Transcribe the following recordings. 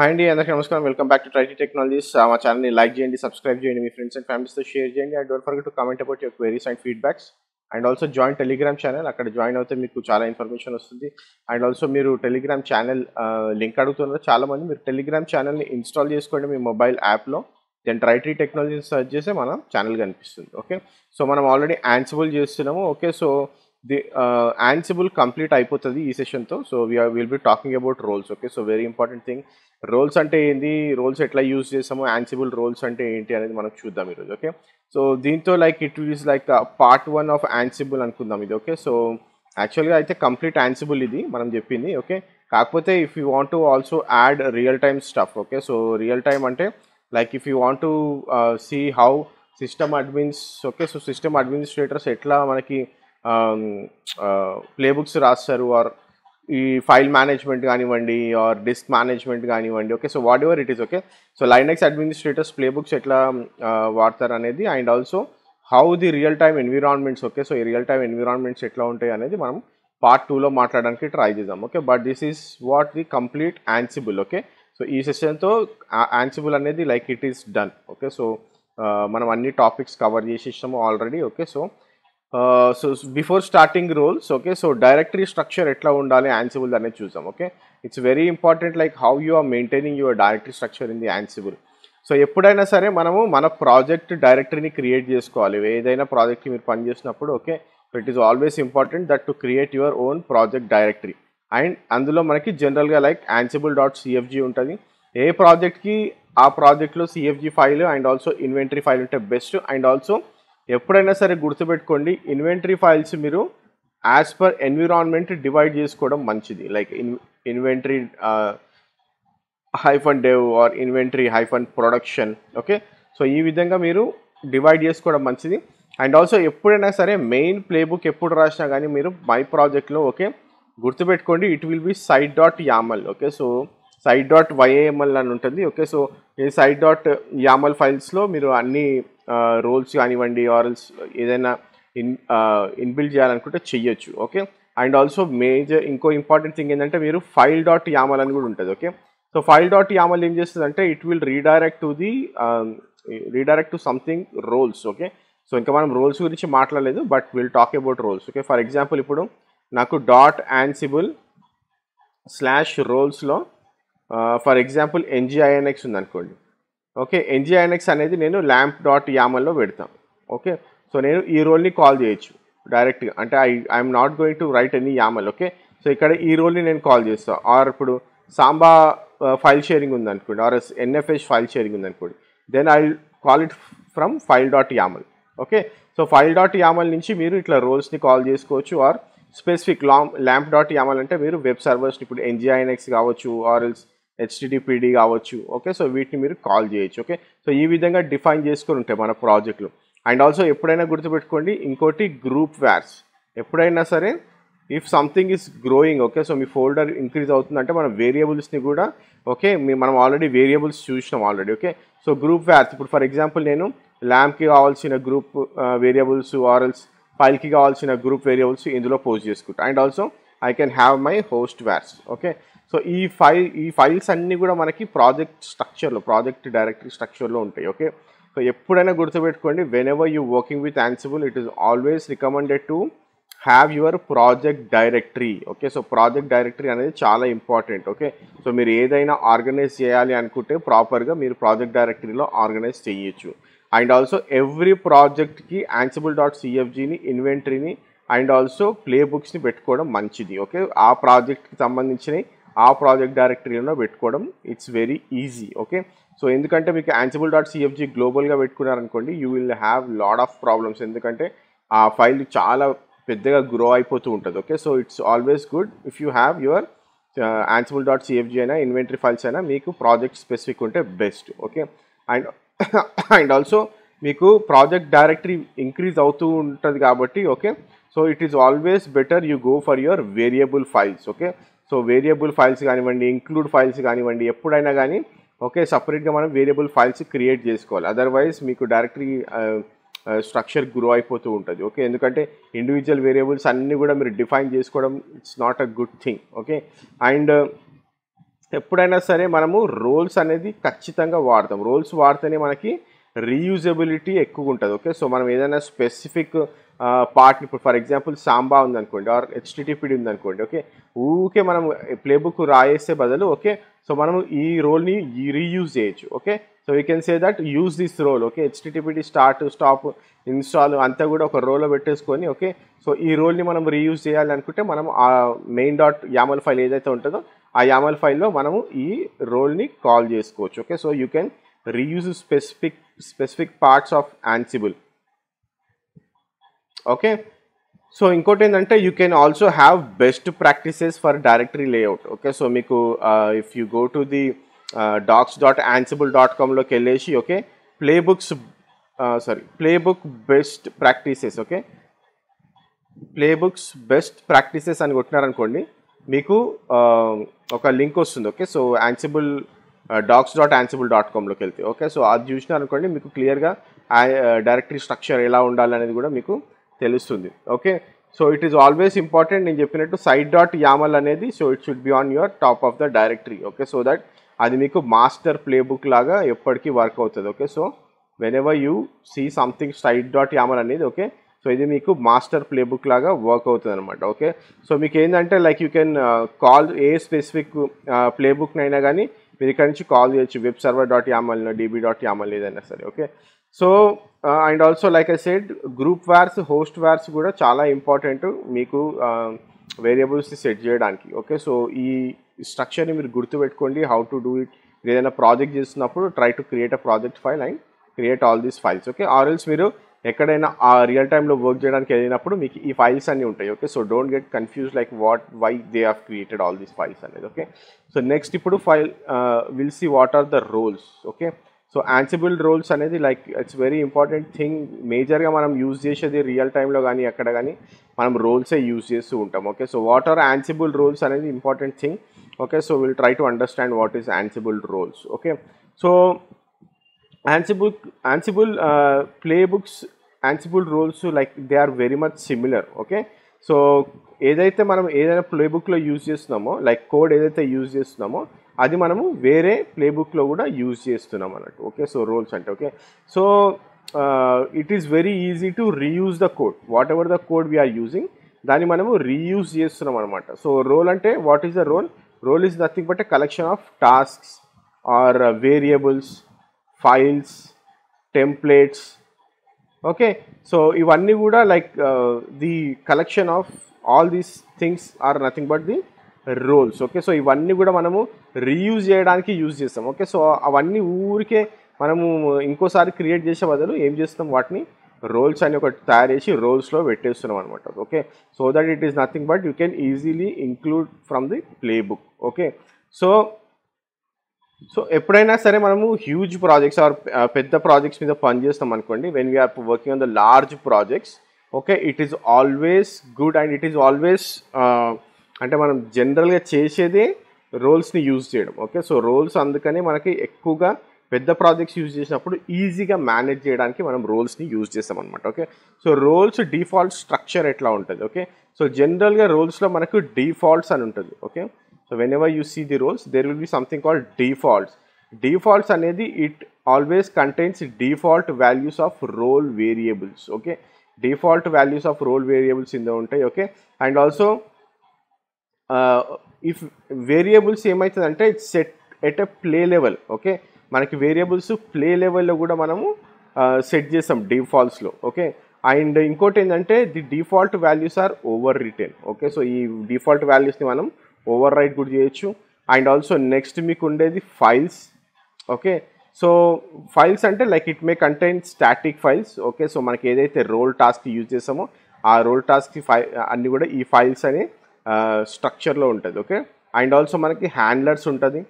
Hi అండి అందరికీ నమస్కారం వెల్కమ్ బ్యాక్ టు ట్రైటీ టెక్నాలజీస్ మా ఛానల్ని లైక్ చేయండి సబ్స్క్రైబ్ చేయండి మీ ఫ్రెండ్స్ అండ్ ఫ్యామిలీస్తో షేర్ చేయండి and don't forget to comment about your queries and feedbacks and also join Telegram channel అక్కడ జాయిన్ అవుతే మీకు చాలా ఇన్ఫర్మేషన్ వస్తుంది అండ్ ఆల్సో మీరు టెలిగ్రామ్ ఛానల్ లింక్ అడుగుతున్నారు చాలామంది మీరు టెలిగ్రామ్ ఛానల్ని ఇన్స్టాల్ చేసుకోండి మీ మొబైల్ యాప్లో దెన్ ట్రైటీ టెక్నాలజీని సర్చ్ చేస్తే మన ఛానల్ కనిపిస్తుంది ఓకే సో మనం ఆల్రెడీ యాన్సిబుల్ చేస్తున్నాము okay so the Ansible complete అయిపోతుంది ఈ సెషన్తో so we are will be talking about roles okay so very important thing roles అంటే ఏంది రోల్స్ ఎట్లా యూజ్ చేస్తాము యాన్సిబుల్ రోల్స్ అంటే ఏంటి అనేది మనం చూద్దాం ఈరోజు ఓకే సో దీంతో like it is like part one of Ansible అనుకుందాం ఇది ఓకే సో యాక్చువల్గా అయితే కంప్లీట్ యాన్సిబుల్ ఇది మనం చెప్పింది ఓకే కాకపోతే if you want to also add real time stuff okay so real time అంటే like if you want to see how system admins okay so system administrators ఎట్లా మనకి play books రాస్తారు or ఈ file management కానివ్వండి or disk management కానివ్వండి okay so whatever it is okay so Linux administrators play books ఎట్లా వాడతారు అనేది and also how the real time environments okay so ఈ రియల్ టైమ్ ఎన్విరాన్మెంట్స్ ఎట్లా ఉంటాయి అనేది మనం పార్ట్ టూలో మాట్లాడడానికి ట్రై చేద్దాం okay but this is what the complete Ansible okay so ఈ సెషన్తో యాన్సిబుల్ అనేది like it is done okay so మనం అన్ని టాపిక్స్ కవర్ చేసేసాము already okay so so before starting roles okay so directory structure ఎట్లా ఉండాలి Ansible అనేది చూసాం okay it's very important like how you are maintaining your directory structure in the Ansible so ఎప్పుడైనా సరే మనము మన ప్రాజెక్ట్ డైరెక్టరీని క్రియేట్ చేసుకోవాలి ఏదైనా ప్రాజెక్ట్కి మీరు పనిచేసినప్పుడు okay it is always important that to create your own project directory and అందులో మనకి జనరల్గా లైక్ యాన్సిబుల్ డాట్ సిఎఫ్జీ ఉంటుంది ఏ ప్రాజెక్ట్కి ఆ ప్రాజెక్ట్లో CFG file and also inventory file ఉంటే బెస్ట్ అండ్ ఆల్సో ఎప్పుడైనా సరే గుర్తుపెట్టుకోండి ఇన్వెంటరీ ఫైల్స్ మీరు యాజ్ పర్ ఎన్విరాన్మెంట్ డివైడ్ చేసుకోవడం మంచిది like in inventory hyphen dev or inventory hyphen production okay so ఈ విధంగా మీరు డివైడ్ చేసుకోవడం మంచిది అండ్ ఆల్సో ఎప్పుడైనా సరే మెయిన్ ప్లేబుక్ ఎప్పుడు రాసినా కానీ మీరు మై ప్రాజెక్ట్లో ఓకే గుర్తుపెట్టుకోండి it will be site dot YAML okay so site dot YAML అని ఉంటుంది ఓకే సో ఈ సైడ్ డాట్ యామల్ ఫైల్స్లో మీరు అన్ని రోల్స్ కానివ్వండి ఆర్ఎల్స్ ఏదైనా ఇన్ ఇన్బిల్డ్ చేయాలనుకుంటే చెయ్యొచ్చు ఓకే అండ్ ఆల్సో మేజర్ ఇంకో ఇంపార్టెంట్ థింగ్ ఏంటంటే మీరు ఫైల్ డాట్ యామల్ అని కూడా ఉంటుంది okay so file dot YAML ఏం చేస్తుంది అంటే it will redirect to the redirect to something roles okay so ఇంకా మనం రోల్స్ గురించి మాట్లాడలేదు but will talk about roles okay for example ఇప్పుడు నాకు డాట్ యాన్సిబుల్ స్లాష్ రోల్స్లో ఫర్ ఎగ్జాంపుల్ ఎన్జిఐఎన్ఎక్స్ ఉందనుకోండి ఓకే ఎన్జిఐనెక్స్ అనేది నేను ల్యాంప్ డాట్ యామల్లో పెడతాను ఓకే సో నేను ఈ రోల్ని కాల్ చేయొచ్చు డైరెక్ట్గా అంటే I I'm not going to write any YAML okay so ఇక్కడ ఈ రోల్ని నేను కాల్ చేస్తాను ఆర్ ఇప్పుడు సాంబా ఫైల్ షేరింగ్ ఉందనుకోండి ఆర్ ఎన్ఎఫ్ఎస్ ఫైల్ షేరింగ్ ఉందనుకోండి then I call it from file dot YAML okay so file dot YAML నుంచి మీరు ఇట్లా రోల్స్ని కాల్ చేసుకోవచ్చు or specific lamp LAMP dot YAML అంటే మీరు వెబ్ సర్వర్స్ని ఇప్పుడు ఎన్జిఐఎన్ఎక్స్ కావచ్చు ఆర్ ఎల్స్ హెచ్టిటిపిడి కావచ్చు ఓకే సో వీటిని మీరు కాల్ చేయొచ్చు ఓకే సో ఈ విధంగా డిఫైన్ చేసుకొని ఉంటాయి మన ప్రాజెక్టులు అండ్ ఆల్సో ఎప్పుడైనా గుర్తుపెట్టుకోండి ఇంకోటి గ్రూప్ వేర్స్ ఎప్పుడైనా సరే if something is growing okay so మీ ఫోల్డర్ ఇంక్రీజ్ అవుతుందంటే మనం వేరియబుల్స్ని కూడా ఓకే మీ మనం ఆల్రెడీ వేరియబుల్స్ చూసినాం already okay so group vars ఇప్పుడు ఫర్ ఎగ్జాంపుల్ నేను ల్యామ్కి కావాల్సిన గ్రూప్ వేరియబుల్స్ ఆర్ఎల్స్ ఫైల్కి కావాల్సిన గ్రూప్ వేరియబుల్స్ ఇందులో పోస్ట్ చేసుకుంటాను and also I can have my host vars okay so ఈ ఫైల్ ఈ ఫైల్స్ అన్నీ కూడా మనకి ప్రాజెక్ట్ స్ట్రక్చర్లో ప్రాజెక్ట్ డైరెక్టరీ స్ట్రక్చర్లో ఉంటాయి ఓకే సో ఎప్పుడైనా గుర్తుపెట్టుకోండి whenever you working with Ansible it is always recommended to have your project directory okay so project directory అనేది చాలా ఇంపార్టెంట్ ఓకే సో మీరు ఏదైనా ఆర్గనైజ్ చేయాలి అనుకుంటే ప్రాపర్గా మీరు ప్రాజెక్ట్ డైరెక్టరీలో ఆర్గనైజ్ చేయొచ్చు అండ్ ఆల్సో ఎవ్రీ ప్రాజెక్ట్కి యాన్సిబుల్ డాట్ సిఎఫ్జీని ఇన్వెంటరీని అండ్ ఆల్సో ప్లే బుక్స్ని పెట్టుకోవడం మంచిది ఓకే ఆ ప్రాజెక్ట్కి సంబంధించినవి ఆ ప్రాజెక్ట్ డైరెక్టరీలో పెట్టుకోవడం it's very easy okay so ఎందుకంటే మీకు యాన్సిబుల్ డాట్ సిఎఫ్జీ గ్లోబల్గా పెట్టుకున్నారనుకోండి you will have lot of problems ఎందుకంటే ఆ ఫైల్ చాలా పెద్దగా గ్రో అయిపోతూ ఉంటుంది okay so it's always good if you have your Ansible dot CFG అయినా ఇన్వెంటరీ ఫైల్స్ అయినా మీకు ప్రాజెక్ట్ స్పెసిఫిక్ ఉంటే best okay and and also మీకు ప్రాజెక్ట్ డైరెక్టరీ ఇంక్రీజ్ అవుతూ ఉంటుంది కాబట్టి okay so it is always better you go for your variable files okay so variable files కానివ్వండి include files కానివ్వండి ఎప్పుడైనా కానీ ఒకే సపరేట్గా మనం వేరియబుల్ ఫైల్స్ క్రియేట్ చేసుకోవాలి అదర్వైజ్ మీకు డైరెక్ట్లీ స్ట్రక్చర్ గ్రో అయిపోతూ ఉంటుంది ఓకే ఎందుకంటే ఇండివిజువల్ వేరియబుల్స్ అన్నీ కూడా మీరు డిఫైన్ చేసుకోవడం it's not a good thing okay and ఎప్పుడైనా సరే మనము రోల్స్ అనేది ఖచ్చితంగా వాడతాం రోల్స్ వాడితేనే మనకి రీయూజబిలిటీ ఎక్కువ ఉంటుంది ఓకే సో మనం ఏదైనా స్పెసిఫిక్ పార్ట్ని ఇప్పుడు ఫర్ ఎగ్జాంపుల్ సాంబా ఉందనుకోండి ఆర్ హెచ్టిటిపిడి ఉందనుకోండి ఓకే ఊకే మనం ప్లే బుక్ రాయేసే బదులు ఓకే సో మనం ఈ రోల్ని రీయూజ్ చేయొచ్చు okay so you can say that use this role okay HTTPD start stop install అంతా కూడా ఒక రోల్లో పెట్టేసుకొని ఓకే సో ఈ రోల్ని మనం రీయూజ్ చేయాలనుకుంటే మనం ఆ మెయిన్ డాట్ యామల్ ఫైల్ ఏదైతే ఉంటుందో ఆ యామల్ ఫైల్లో మనము ఈ రోల్ని కాల్ చేసుకోవచ్చు okay so you can reuse specific specific parts of Ansible okay so ఇంకోటి ఏంటంటే you can also have best practices for directory layout okay so మీకు if you go to the docs dot Ansible dot కామ్లోకి వెళ్ళేసి okay play books sorry play book best practices okay play books best practices అని కొట్టినారనుకోండి మీకు ఒక link వస్తుంది okay so Ansible docs dot Ansible dot కామ్లోకి వెళ్తే okay so అది చూసినారనుకోండి మీకు క్లియర్గా డైరెక్టరీ స్ట్రక్చర్ ఎలా ఉండాలి అనేది కూడా మీకు తెలుస్తుంది okay so it is always important నేను చెప్పినట్టు సైట్ డాట్ యామల్ అనేది so it should be on your top of the directory okay so that అది మీకు మాస్టర్ ప్లేబుక్ లాగా ఎప్పటికీ వర్క్ అవుతుంది okay so whenever you see something site dot yaml అనేది okay so ఇది మీకు master playbook లాగా వర్క్ అవుతుంది అనమాట ఓకే సో మీకు ఏంటంటే like you can call a specific ప్లేబుక్నైనా కానీ మీరు ఇక్కడ నుంచి కాల్ చేయొచ్చు web server dot yaml DB dot yaml ఏదైనా సరే okay so and also like I said group vars host vars కూడా చాలా ఇంపార్టెంట్ మీకు వేరియబుల్స్ని సెట్ చేయడానికి ఓకే సో ఈ స్ట్రక్చర్ని మీరు గుర్తుపెట్టుకోండి హౌ టు డూ ఇట్ ఏదైనా ప్రాజెక్ట్ చేస్తున్నప్పుడు try to create a project file and create all these files okay ఆర్ఎల్స్ మీరు ఎక్కడైనా ఆ రియల్ టైంలో వర్క్ చేయడానికి వెళ్ళినప్పుడు మీకు ఈ ఫైల్స్ అన్నీ ఉంటాయి okay so don't get confuse like what why they have created all these files అనేది ఓకే సో నెక్స్ట్ ఇప్పుడు file will see what are the roles okay so Ansible roles అనేది like it's very important thing మేజర్గా మనం use చేసేది real టైంలో కానీ అక్కడ కానీ మనం రోల్సే యూజ్ చేస్తూ ఉంటాం okay so what are Ansible roles అనేది important thing okay so will try to understand what is Ansible roles okay so Ansible Ansible playbooks Ansible roles like they are very much similar okay so ఏదైతే మనం ఏదైనా ప్లేబుక్లో use చేస్తున్నామో like code ఏదైతే use చేస్తున్నామో అది మనము వేరే ప్లేబుక్లో కూడా యూజ్ చేస్తున్నాం అన్నట్టు ఓకే సో రోల్స్ అంటే okay so it is very easy to reuse the code whatever the code we are using దాన్ని మనము రీయూజ్ చేస్తున్నాం అనమాట సో రోల్ అంటే what is the role role is nothing but collection of tasks or variables files templates okay so ఇవన్నీ కూడా like the collection of all these things are nothing but the roles okay so ఇవన్నీ కూడా మనము reuse చేయడానికి use చేస్తాం okay so అవన్నీ ఊరికే మనము ఇంకోసారి క్రియేట్ చేసే బదులు ఏం చేస్తాం వాటిని రోల్స్ అని ఒకటి తయారు చేసి రోల్స్లో పెట్టేస్తున్నాం అనమాట okay so that it is nothing but you can easily include from the playbook okay so so ఎప్పుడైనా సరే మనము హ్యూజ్ ప్రాజెక్ట్స్ ఆర్ పెద్ద ప్రాజెక్ట్స్ మీద పనిచేస్తాం అనుకోండి when we are working on the large projects okay it is always good and it is always అంటే మనం జనరల్గా చేసేదే రోల్స్ని యూజ్ చేయడం ఓకే సో రోల్స్ అందుకని మనకి ఎక్కువగా పెద్ద ప్రాజెక్ట్స్ యూజ్ చేసినప్పుడు ఈజీగా మేనేజ్ చేయడానికి మనం రోల్స్ని యూజ్ చేస్తాం అనమాట okay so roles default structure ఎట్లా ఉంటుంది ఓకే సో జనరల్గా రోల్స్లో మనకు డిఫాల్ట్స్ అని ఉంటుంది okay so whenever you see the roles there will be something called defaults defaults అనేది it always contains default values of role variables okay default values of role variables ఇందులో ఉంటాయి okay and also if variables ఏమవుతుందంటే it's set at a play level okay మనకి variables play లెవెల్లో కూడా మనము set చేస్తాం డిఫాల్ట్స్లో okay and ఇంకోటి ఏంటంటే the default values are overwritten okay so ఈ డిఫాల్ట్ వాల్యూస్ని మనం ఓవర్ రైట్ కూడా చేయొచ్చు అండ్ ఆల్సో నెక్స్ట్ మీకు ఉండేది ఫైల్స్ ఓకే సో ఫైల్స్ అంటే like it may contain static files okay so మనకి ఏదైతే రోల్ టాస్క్ యూజ్ చేసామో ఆ రోల్ టాస్క్ ఫై అన్నీ కూడా ఈ ఫైల్స్ అనే స్ట్రక్చర్లో ఉంటుంది ఓకే అండ్ ఆల్సో మనకి హ్యాండ్లర్స్ ఉంటుంది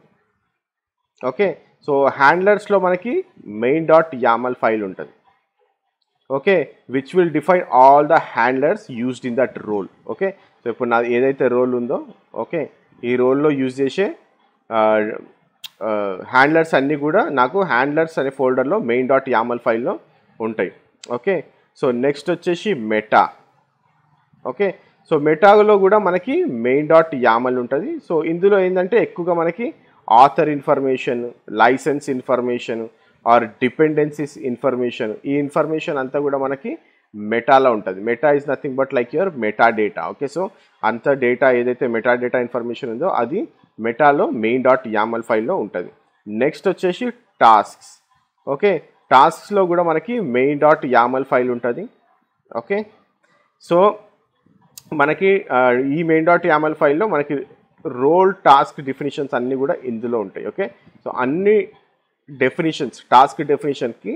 ఓకే సో హ్యాండ్లర్స్లో మనకి మెయిన్ డాట్ యామల్ ఫైల్ ఉంటుంది okay which will define all the handlers used in that role okay so ఇప్పుడు నా ఏదైతే రోల్ ఉందో ఓకే ఈ రోల్లో యూజ్ చేసే హ్యాండ్లర్స్ అన్నీ కూడా నాకు హ్యాండ్లర్స్ అనే ఫోల్డర్లో మెయిన్ డాట్ యామల్ ఫైల్లో ఉంటాయి ఓకే సో నెక్స్ట్ వచ్చేసి మెటా ఓకే సో మెటాలో కూడా మనకి మెయిన్ డాట్ యామల్ ఉంటుంది సో ఇందులో ఏంటంటే ఎక్కువగా మనకి author information license information or dependencies information ఈ ఇన్ఫర్మేషన్ అంతా కూడా మనకి మెటాలో ఉంటుంది meta is nothing but like your metadata okay so అంత డేటా ఏదైతే మెటా డేటా ఇన్ఫర్మేషన్ ఉందో అది మెటాలో మెయిన్ డాట్ యామల్ ఫైల్లో ఉంటుంది నెక్స్ట్ వచ్చేసి టాస్క్స్ ఓకే టాస్క్స్లో కూడా మనకి మెయిన్ డాట్ యామల్ ఫైల్ ఉంటుంది ఓకే సో మనకి ఈ మెయిన్ డాట్ యామల్ ఫైల్లో మనకి రోల్ టాస్క్ డెఫినేషన్స్ అన్నీ కూడా ఇందులో ఉంటాయి ఓకే సో అన్ని డెఫినేషన్స్ టాస్క్ డెఫినేషన్కి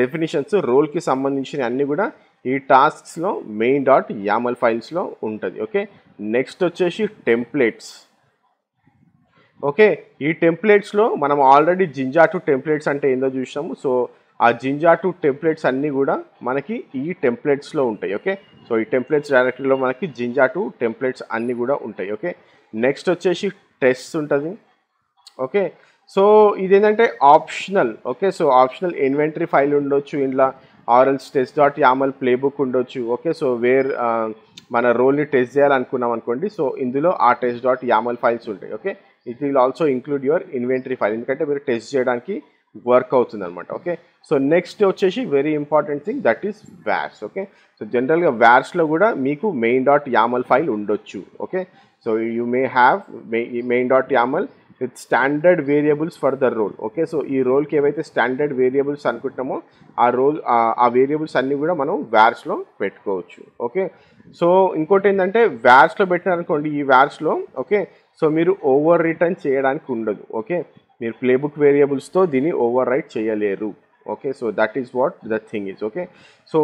డెఫినేషన్స్ రోల్కి సంబంధించిన అన్నీ కూడా ఈ టాస్క్స్లో మెయిన్ డాట్ యామల్ ఫైల్స్లో ఉంటుంది ఓకే నెక్స్ట్ వచ్చేసి టెంప్లెట్స్ ఓకే ఈ టెంప్లెట్స్లో మనం ఆల్రెడీ జింజా టు టెంప్లెట్స్ అంటే ఏందో చూసాము సో ఆ జింజా టు టెంప్లెట్స్ అన్నీ కూడా మనకి ఈ టెంప్లెట్స్లో ఉంటాయి ఓకే సో ఈ టెంప్లెట్స్ డైరెక్టరీలో మనకి జింజా టు టెంప్లెట్స్ అన్నీ కూడా ఉంటాయి ఓకే నెక్స్ట్ వచ్చేసి టెస్ట్ ఉంటుంది ఓకే సో ఇదేంటంటే optional okay so optional inventory file ఉండొచ్చు ఇంట్లో ఆర్ఎల్స్ టెస్ట్ డాట్ యామల్ ప్లేబుక్ ఉండొచ్చు ఓకే సో వేర్ మన రోల్ని టెస్ట్ చేయాలనుకున్నాం అనుకోండి సో ఇందులో ఆ టెస్ట్ డాట్ యామల్ ఫైల్స్ ఉంటాయి okay it will also include your inventory file ఎందుకంటే మీరు టెస్ట్ చేయడానికి వర్క్ అవుతుంది అనమాట ఓకే సో నెక్స్ట్ వచ్చేసి very important thing that is vars okay so జనరల్గా వ్యార్స్లో కూడా మీకు మెయిన్ డాట్ యామల్ ఫైల్ ఉండొచ్చు okay so you may have main dot yaml with standard variables for the role okay so ఈ రోల్కి ఏవైతే standard variables అనుకుంటామో ఆ రోల్ ఆ వేరియబుల్స్ అన్నీ కూడా మనం వ్యాట్స్లో పెట్టుకోవచ్చు ఓకే సో ఇంకోటి ఏంటంటే వ్యాట్స్లో పెట్టినారనుకోండి ఈ వ్యాట్స్లో ఓకే సో మీరు ఓవర్ రిటర్న్ చేయడానికి ఉండదు ఓకే మీరు ప్లేబుక్ వేరియబుల్స్తో దీన్ని ఓవర్ రైట్ చేయలేరు okay so that is what the thing is okay so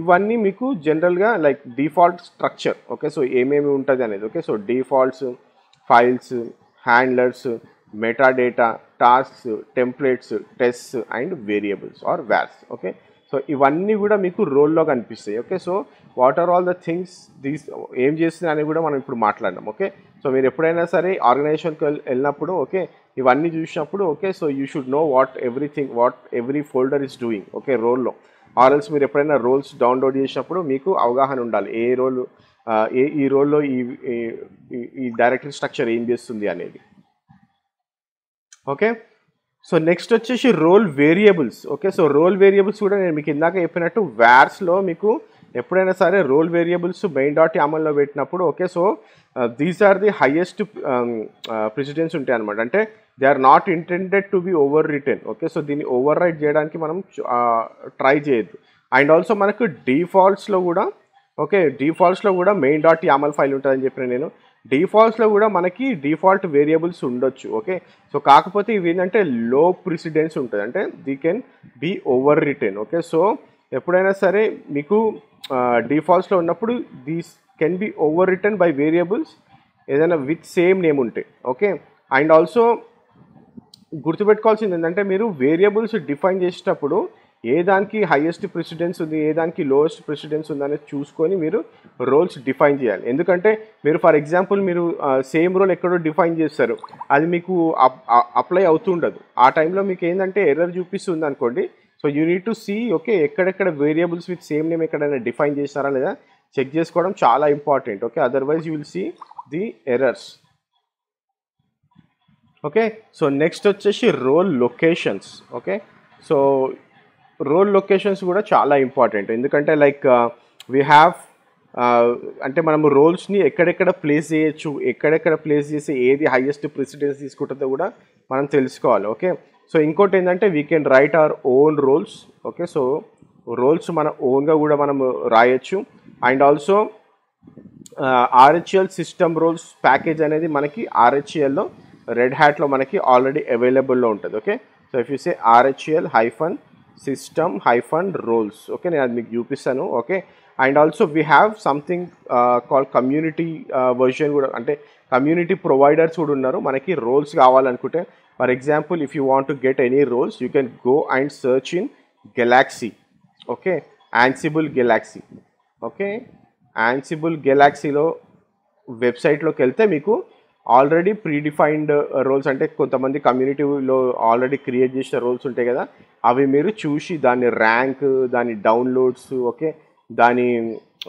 ఇవన్నీ మీకు జనరల్గా like default structure okay so ఏమేమి ఉంటుంది అనేది okay so defaults files handlers metadata tasks templates test and variables or vars okay so ఇవన్నీ కూడా మీకు రోల్లో కనిపిస్తాయి okay so what are all the things these ఏం చేస్తున్నాయి అని కూడా మనం ఇప్పుడు మాట్లాడినాం ఓకే సో మీరు ఎప్పుడైనా సరే ఆర్గనైజేషన్కి వెళ్ళినప్పుడు ఓకే ఇవన్నీ చూసినప్పుడు okay so you should know what everything what every folder is doing okay రోల్లో ఆర్ఎల్స్ మీరు ఎప్పుడైనా రోల్స్ డౌన్లోడ్ చేసినప్పుడు మీకు అవగాహన ఉండాలి ఏ రోల్ ఏ ఈ రోల్లో ఈ ఈ డైరెక్టర్ స్ట్రక్చర్ ఏం చేస్తుంది అనేది ఓకే సో నెక్స్ట్ వచ్చేసి role variables okay so role variables కూడా నేను మీకు ఇందాక చెప్పినట్టు వ్యార్స్లో మీకు ఎప్పుడైనా సరే రోల్ వేరియబుల్స్ మెయిన్ డాట్ యామల్లో పెట్టినప్పుడు okay so these are the highest precedence ఉంటాయి అనమాట అంటే they are not intended to be overwritten okay so దీన్ని ఓవర్ రైట్ చేయడానికి మనం ట్రై చేయొద్దు అండ్ ఆల్సో మనకు డీఫాల్ట్స్లో కూడా ఓకే డీఫాల్ట్స్లో కూడా మెయిన్ డాట్ యామల్ ఫైల్ ఉంటుందని చెప్పిన నేను డీఫాల్ట్స్లో కూడా మనకి డీఫాల్ట్ వేరియబుల్స్ ఉండొచ్చు ఓకే సో కాకపోతే ఇవి ఏంటంటే లో ప్రిసిడెన్స్ ఉంటుంది అంటే they can be overwritten okay so ఎప్పుడైనా సరే మీకు డీఫాల్ట్స్లో ఉన్నప్పుడు these can be overwritten by variables ఏదైనా విత్ సేమ్ నేమ్ ఉంటే ఓకే అండ్ ఆల్సో గుర్తుపెట్టుకోవాల్సింది ఏంటంటే మీరు వేరియబుల్స్ డిఫైన్ చేసేటప్పుడు ఏ దానికి హైయెస్ట్ ప్రెసిడెన్స్ ఉంది ఏ దానికి లోయెస్ట్ ప్రెసిడెన్స్ ఉంది అనేది చూసుకొని మీరు రోల్స్ డిఫైన్ చేయాలి ఎందుకంటే మీరు ఫర్ ఎగ్జాంపుల్ మీరు సేమ్ రోల్ ఎక్కడో డిఫైన్ చేస్తారు అది మీకు అప్లై అవుతుండదు ఆ టైంలో మీకు ఏంటంటే ఎర్రర్ చూపిస్తుంది అనుకోండి so you need to see okay ఎక్కడెక్కడ వేరియబుల్స్ విత్ సేమ్ నేమ్ ఎక్కడైనా డిఫైన్ చేస్తారా లేదా చెక్ చేసుకోవడం చాలా important okay otherwise you will see the errors okay so next వచ్చేసి role locations okay so role locations కూడా చాలా ఇంపార్టెంట్ ఎందుకంటే లైక్ వీ హ్యావ్ అంటే మనం రోల్స్ని ఎక్కడెక్కడ ప్లేస్ చేయొచ్చు ఎక్కడెక్కడ ప్లేస్ చేసి ఏది హైయెస్ట్ ప్రెసిడెన్స్ తీసుకుంటుందో కూడా మనం తెలుసుకోవాలి ఓకే సో ఇంకోటి ఏంటంటే we can write our own roles okay so roles మన ఓన్గా కూడా మనం రాయొచ్చు and also RHEL system roles package అనేది మనకి ఆర్హెచ్ఎల్లో రెడ్ హ్యాట్లో మనకి ఆల్రెడీ అవైలబుల్లో ఉంటుంది okay so if you say RHEL hyphen system hyphen roles okay నేను అది మీకు చూపిస్తాను okay and also we have something call community version కూడా అంటే కమ్యూనిటీ ప్రొవైడర్స్ కూడా ఉన్నారు మనకి రోల్స్ కావాలనుకుంటే for example if you want to get any roles you can go and search in Galaxy okay Ansible Galaxy okay Ansible గెలాక్సీలో వెబ్సైట్లోకి వెళ్తే మీకు ఆల్రెడీ ప్రీడిఫైన్డ్ రోల్స్ uh, అంటే కొంతమంది కమ్యూనిటీలో ఆల్రెడీ క్రియేట్ చేసిన రోల్స్ ఉంటాయి కదా అవి మీరు చూసి దాని ర్యాంక్ దాని డౌన్లోడ్స్ ఓకే దాని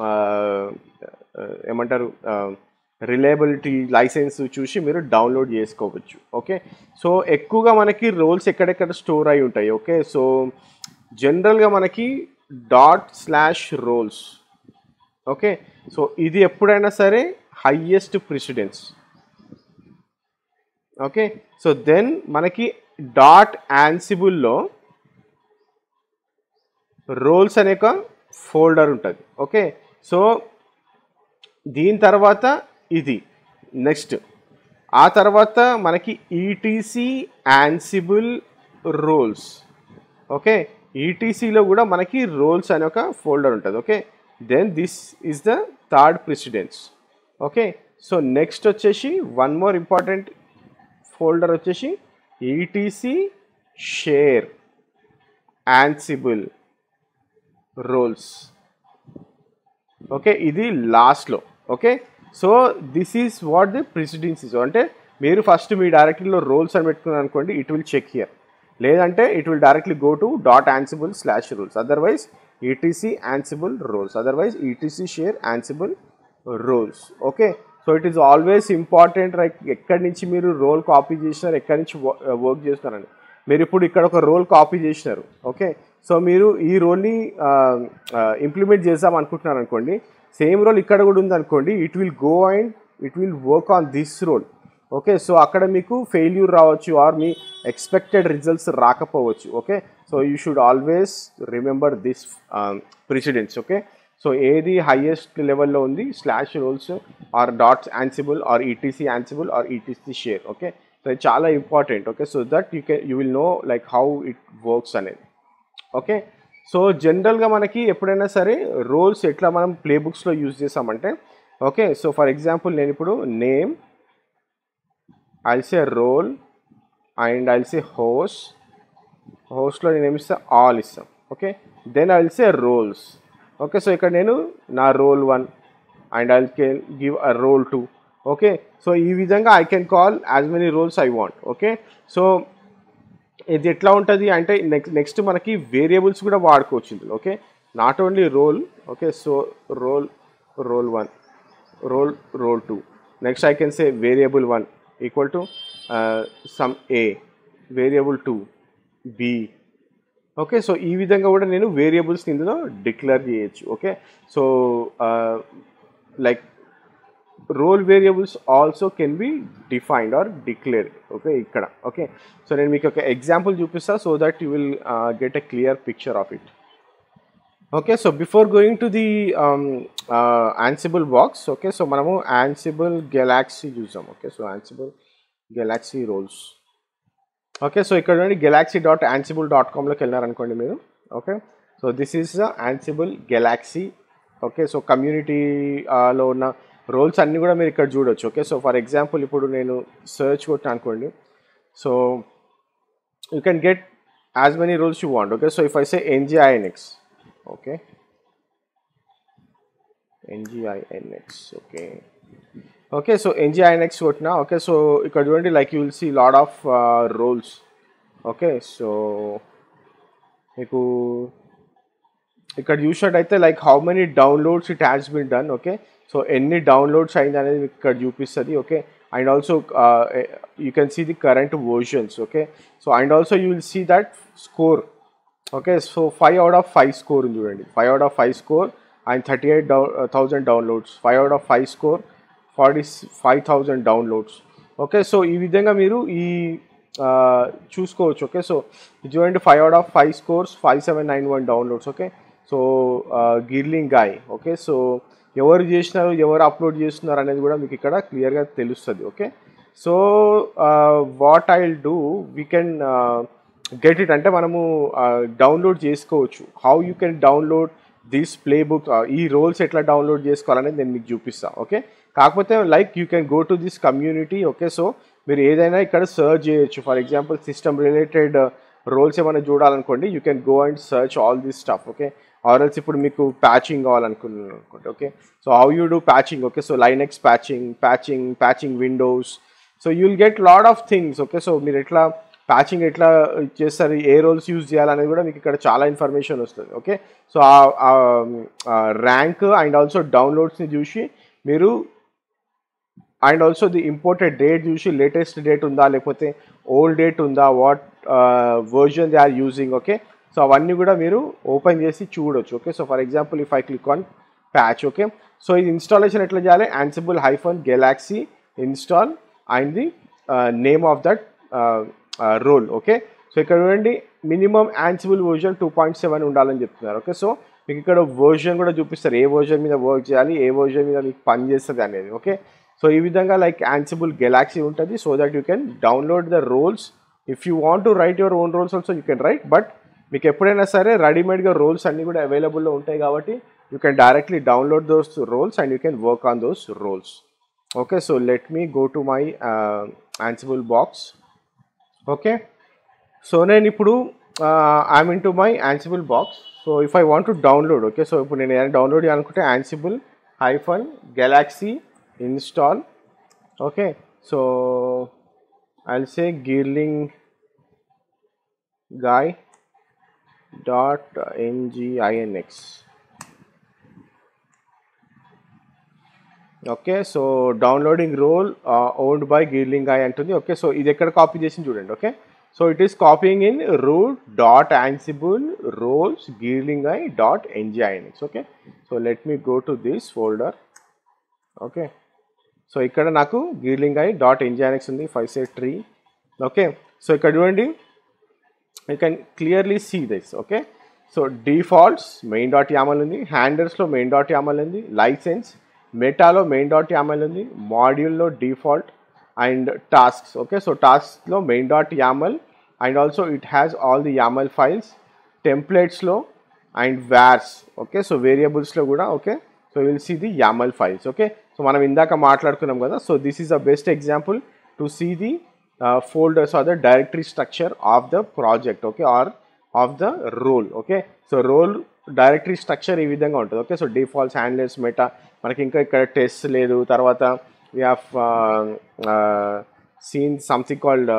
uh, uh, ఏమంటారు రిలయబిలిటీ లైసెన్స్ చూసి మీరు డౌన్లోడ్ చేసుకోవచ్చు ఓకే సో ఎక్కువగా మనకి రోల్స్ ఎక్కడెక్కడ స్టోర్ అయి ఉంటాయి ఓకే సో జనరల్గా మనకి dot slash roles okay so ఇది ఎప్పుడైనా సరే highest precedence okay so then మనకి డాట్ యాన్సిబుల్లో రోల్స్ అనే ఒక ఫోల్డర్ ఉంటుంది ఓకే సో దీని తర్వాత ఇది నెక్స్ట్ ఆ తర్వాత మనకి ETC e Ansible roles okay ఈటీసీలో e కూడా మనకి రోల్స్ అనే ఒక ఫోల్డర్ ఉంటుంది okay then this is the third precedence okay so next వచ్చేసి వన్ మోర్ ఇంపార్టెంట్ ఫోల్డర్ వచ్చేసి ETC e share Ansible roles okay ఇది లాస్ట్లో okay so this is what the precedence is అంటే మీరు ఫస్ట్ మీ డైరెక్టరీలో రోల్స్ అని పెట్టుకున్నారు అనుకోండి ఇట్ విల్ చెక్ హియర్ లేదంటే it will directly go to dot Ansible slash rules otherwise ETC Ansible roles otherwise ETC e e share Ansible roles okay so it is always important like ఎక్కడి నుంచి మీరు role copy చేసినారు ఎక్కడి నుంచి work uh, చేస్తున్నారని మీరు ఇప్పుడు ఇక్కడ ఒక రోల్ కాపీ చేసినారు ఓకే సో మీరు ఈ రోల్ని ఇంప్లిమెంట్ um, uh, చేద్దాం అనుకుంటున్నారు అనుకోండి సేమ్ రోల్ ఇక్కడ కూడా ఉందనుకోండి it will go and it will work on this role okay so అక్కడ మీకు ఫెయిల్యూర్ రావచ్చు ఆర్ మీ ఎక్స్పెక్టెడ్ రిజల్ట్స్ రాకపోవచ్చు okay so you should always remember this precedents okay so ఏది హైయెస్ట్ లెవెల్లో ఉంది slash roles or dots Ansible or ETC Ansible or ETC share okay so ఇది చాలా important okay so that you can you will know like how it works అనేది okay so జనరల్గా మనకి ఎప్పుడైనా సరే రోల్స్ ఎట్లా మనం ప్లే బుక్స్లో యూజ్ చేస్తామంటే ఓకే సో ఫర్ ఎగ్జాంపుల్ నేను ఇప్పుడు name I'll say role and I'll say say host హోస్ట్లో నేను ఏమిస్తా ఆల్ ఇస్తాం okay then I'll say roles okay so ఇక్కడ నేను నా role one and I can give a role two okay so ఈ విధంగా I can call as many roles I want okay so ఇది ఎట్లా ఉంటుంది అంటే నెక్స్ట్ నెక్స్ట్ మనకి వేరియబుల్స్ కూడా వాడుకోవచ్చు okay not only role okay so role role one role role two next I can say variable one equal to some A variable two B okay so ఈ విధంగా కూడా నేను వేరియబుల్స్ ఇందులో declare చేయొచ్చు okay so like role variables also can be defined or declare okay ఇక్కడ okay so నేను మీకు ఒక ఎగ్జాంపుల్ చూపిస్తాను so that you will get a clear picture of it okay so before going to the Ansible box okay so మనము Ansible Galaxy చూసాం okay so Ansible Galaxy roles okay so ఇక్కడ నుండి galaxy dot Ansible dot కామ్లోకి వెళ్ళారనుకోండి మీరు okay so this is Ansible Galaxy okay so కమ్యూనిటీలో ఉన్న roles అన్నీ కూడా మీరు ఇక్కడ చూడొచ్చు ఓకే సో ఫర్ ఎగ్జాంపుల్ ఇప్పుడు నేను సర్చ్ కొట్టిన అనుకోండి so you can get as many rules you want okay so if I say NGINX okay NGINX okay okay so Nginx what now okay so currently like you will see a lot of uh, roles okay so you should write like how many downloads it has been done okay so any downloads i can use okay and also uh, eh, you can see the current versions okay so and also you will see that score okay so 5 out of 5 score 5 out of 5 score and 38000 uh, downloads 5 out of 5 score forty five thousand downloads okay so ఈ విధంగా మీరు ఈ చూసుకోవచ్చు okay so చూడండి five out of five scores five seven nine one downloads okay so Geerling guy okay so ఎవరు చేసినారు ఎవరు upload చేస్తున్నారు అనేది కూడా మీకు ఇక్కడ క్లియర్గా తెలుస్తుంది okay so what I do we can get it అంటే మనము డౌన్లోడ్ చేసుకోవచ్చు how you can download this playbook ఈ రోల్స్ ఎట్లా డౌన్లోడ్ చేసుకోవాలనేది నేను మీకు చూపిస్తాను ఓకే కాకపోతే like you can go to this community okay so మీరు ఏదైనా ఇక్కడ సర్చ్ చేయొచ్చు for example system related roles ఏమైనా చూడాలనుకోండి you can go and search all this stuff okay ఆర్ఎల్స్ ఇప్పుడు మీకు ప్యాచింగ్ కావాలనుకున్నాను అనుకోండి okay so how you do patching okay so Linux patching patching patching Windows so will get lot of things okay so మీరు ఎట్లా patching ఎట్లా చేస్తారు ఏ roles use చేయాలనేది కూడా మీకు ఇక్కడ చాలా ఇన్ఫర్మేషన్ వస్తుంది ఓకే సో ఆ ర్యాంక్ అండ్ ఆల్సో డౌన్లోడ్స్ని చూసి మీరు and also the imported date చూసి లేటెస్ట్ డేట్ ఉందా లేకపోతే ఓల్డ్ డేట్ ఉందా what version they are using okay so అవన్నీ కూడా మీరు ఓపెన్ చేసి చూడొచ్చు okay so for example if I click on patch okay so ఇది ఇన్స్టాలేషన్ ఎట్లా చేయాలి Ansible hyphen Galaxy install and the name of that role okay so ఇక్కడ చూడండి minimum Ansible version two point seven ఉండాలని చెప్తున్నారు okay so మీకు ఇక్కడ version కూడా చూపిస్తారు ఏ వర్జన్ మీద వర్క్ చేయాలి ఏ వర్జన్ మీద మీకు పని చేస్తుంది అనేది ఓకే సో ఈ విధంగా లైక్ యాన్సిబుల్ గెలాక్సీ ఉంటుంది so that you can download the roles if you want to write your own roles also you can write but మీకు ఎప్పుడైనా సరే రెడీమేడ్గా రోల్స్ అన్నీ కూడా అవైలబుల్లో ఉంటాయి కాబట్టి you can directly download those roles and you can work on those roles okay so let me go to my Ansible box okay so నేను ఇప్పుడు I'm in to my Ansible box so if I want to download okay so ఇప్పుడు నేను ఏదైనా download చేయాలనుకుంటే Ansible hyphen Galaxy install okay so i'll say girling guy dot nginx okay so downloading role uh, owned by girling guy antony okay so is a copy chesin chudandi okay so it is copying in role. dot ansible roles girling guy dot nginx okay so let me go to this folder okay so ఇక్కడ నాకు Geerling అయ్యి dot Nginx ఉంది five side tree okay so ఇక్కడ చూడండి I can clearly see this okay so defaults main dot YAML ఉంది హ్యాండర్స్లో main dot YAML ఉంది license మెటాలో మెయిన్ డాట్ యామల్ ఉంది మాడ్యూల్లో default and tasks okay so టాస్క్లో main dot YAML and also it has all the YAML files టెంప్లెట్స్లో and vars okay so వేరియబుల్స్లో కూడా okay so will see the YAML files okay so మనం ఇందాక మాట్లాడుకున్నాం కదా so this is the best example to see the folders or the directory structure of the project okay or of the role okay so role directory structure ఈ విధంగా ఉంటుంది okay so defaults handlers meta మనకి ఇంకా ఇక్కడ test లేదు తర్వాత we have seen something called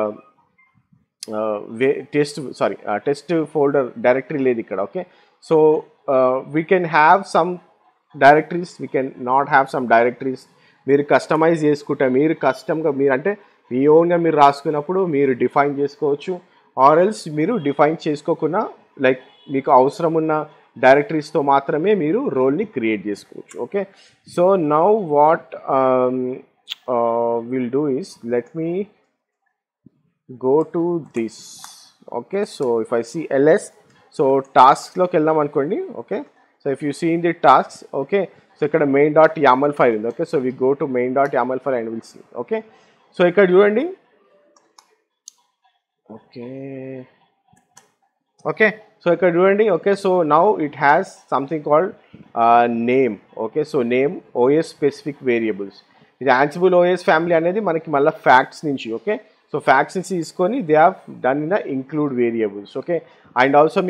way test sorry test folder directory లేదు ఇక్కడ okay so we can have some directories we can not have some directories మీరు కస్టమైజ్ చేసుకుంటే మీరు కస్టమ్గా మీరు అంటే మీ ఓన్గా మీరు రాసుకున్నప్పుడు మీరు డిఫైన్ చేసుకోవచ్చు ఆర్ఎల్స్ మీరు డిఫైన్ చేసుకోకుండా లైక్ మీకు అవసరం ఉన్న డైరెక్టరీస్తో మాత్రమే మీరు రోల్ని క్రియేట్ చేసుకోవచ్చు okay so now what will do is let me go to this okay so if I see LS so టాస్క్లోకి వెళ్దాం అనుకోండి okay So if you see in the tasks, okay, so here main.yaml file, okay, so we go to main.yaml file and we'll see, okay. So here you and okay, okay, so here you and okay, so now it has something called uh, name, okay, so name OS specific variables. The Ansible OS family and the manakimala facts ninchi, okay. So facts in they have done in the include variables, okay. And also,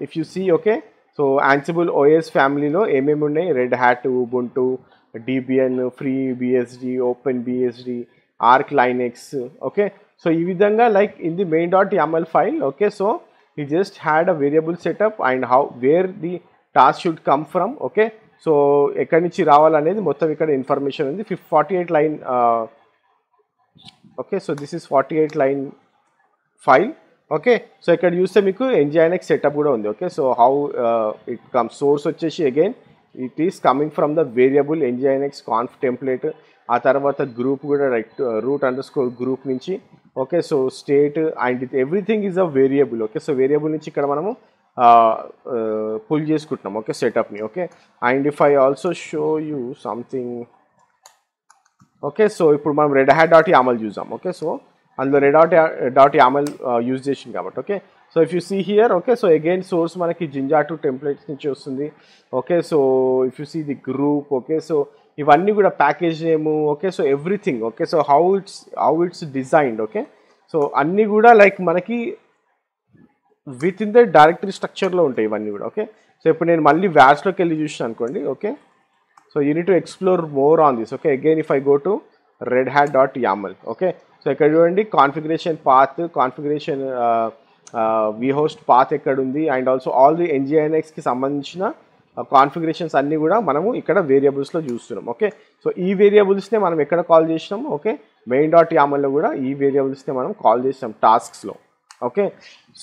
if you see, okay. So Ansible OS ఫ్యామిలీలో ఏమేమి ఉన్నాయి Red Hat Ubuntu Debian free BSD open BSD Arch Linux okay so ఈ విధంగా like in the main dot ML file okay so ఈ just had a variable setup and how where the task should come from okay so ఎక్కడి నుంచి రావాలనేది మొత్తం ఇక్కడ information ఉంది ఫిఫ్ forty eight line okay so this is forty eight line file okay so ఇక్కడ చూస్తే మీకు ఎన్జిఐనెక్స్ సెటప్ కూడా ఉంది okay so how it come source వచ్చేసి again it is coming from the variable NGINX conf template ఆ తర్వాత group కూడా right root underscore group నుంచి okay so state and everything is a variable okay so variable నుంచి ఇక్కడ మనము pull uh, uh, చేసుకుంటున్నాం okay సెటప్ని okay and if I also show you something okay so ఇప్పుడు మనం red Hat dot అమలు చూసాం ఓకే సో అందులో రెడాట్ డాట్ యామల్ యూజ్ చేసింది కాబట్టి okay so if you see here okay so again source మనకి జింజా జింజాటు టెంప్లెట్స్ నుంచి వస్తుంది okay so if you see the group okay so ఇవన్నీ కూడా package name okay so everything okay so how it's how it's designed okay so అన్నీ కూడా like మనకి within the directory స్ట్రక్చర్లో ఉంటాయి ఇవన్నీ కూడా ఓకే సో ఇప్పుడు నేను మళ్ళీ వ్యాట్స్లోకి వెళ్ళి చూసాను అనుకోండి okay so you need to explore more on this okay again if I go to Red Hat dot YAML okay so ఇక్కడ చూడండి configuration path configuration host path ఎక్కడ ఉంది అండ్ ఆల్సో ఆల్ ది ఎన్జిఐఎన్ఎక్స్కి సంబంధించిన కాన్ఫిగరేషన్స్ uh, అన్నీ కూడా మనము ఇక్కడ వేరియబుల్స్లో చూస్తున్నాం ఓకే సో ఈ వేరియబుల్స్నే మనం ఎక్కడ కాల్ చేసినాం ఓకే మెయిన్ డాట్ యామల్లో కూడా ఈ వేరియబుల్స్నే మనం కాల్ చేసినాం టాస్క్స్లో okay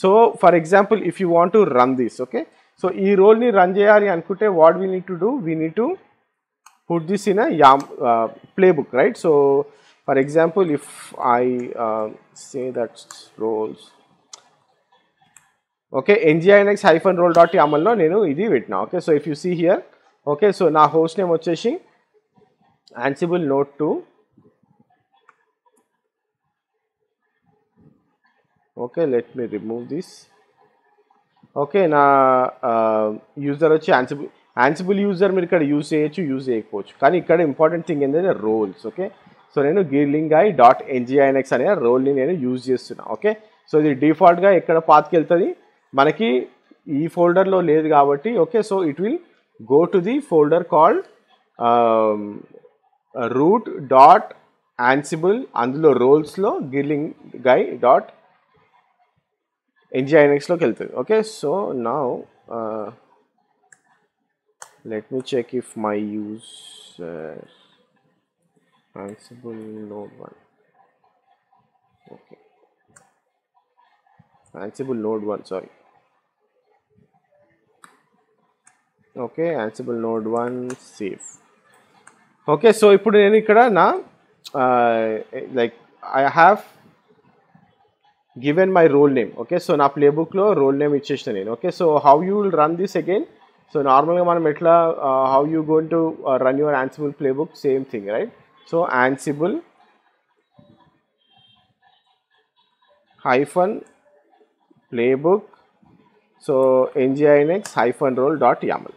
so for example if you want to run this okay so ఈ రోల్ని రన్ చేయాలి అనుకుంటే what we need to do we need to put this in యామ్ playbook right so For example, if I uh, say that roles, okay, nginx hyphen role dot yaml no, nenu idhi now, okay. So, if you see here, okay, so na host name ochashi, ansible node 2, okay, let me remove this, okay, na uh, user ochi ansible, ansible user mirikad use ehechu, use ehek pochu, kani ikkada important thing in the roles, okay. So నేను Geerling I dot Nginx అనే రోల్ని నేను use చేస్తున్నాను okay so ఇది డిఫాల్ట్గా ఎక్కడ వెళ్తుంది మనకి ఈ ఫోల్డర్లో లేదు కాబట్టి okay so it will go to the folder called root dot Ansible అందులో రోల్స్లో గిర్లింగ్ గై డాట్ ఎన్జిఐఎన్ఎక్స్లోకి వెళ్తుంది ఓకే సో నా let me check if my user ansible node 1 okay ansible node 1 sorry okay ansible node 1 save okay so you put any kada na uh, eh, like i have given my role name okay so now playbook lo role name ichchestane okay so how you will run this again so normally metla uh, how you going to uh, run your ansible playbook same thing right So, hyphen playbook so NGINX hyphen role dot YAML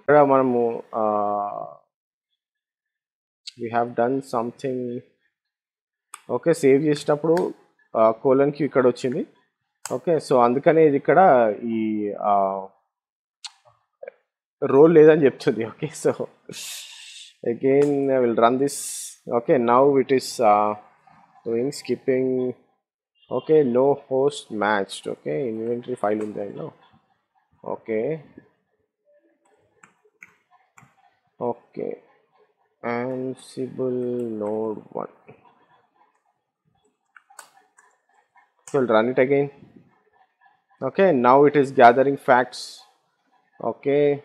ఇక్కడ మనము we have done something okay save చేసేటప్పుడు colon Q ఇక్కడ వచ్చింది okay so అందుకనే ఇది ఇక్కడ ఈ role లేదని చెప్తుంది okay so again will run this okay now it is uh, doing skipping okay no host matched okay inventory file in there now okay okay ansible node 1 we'll run it again okay now it is gathering facts okay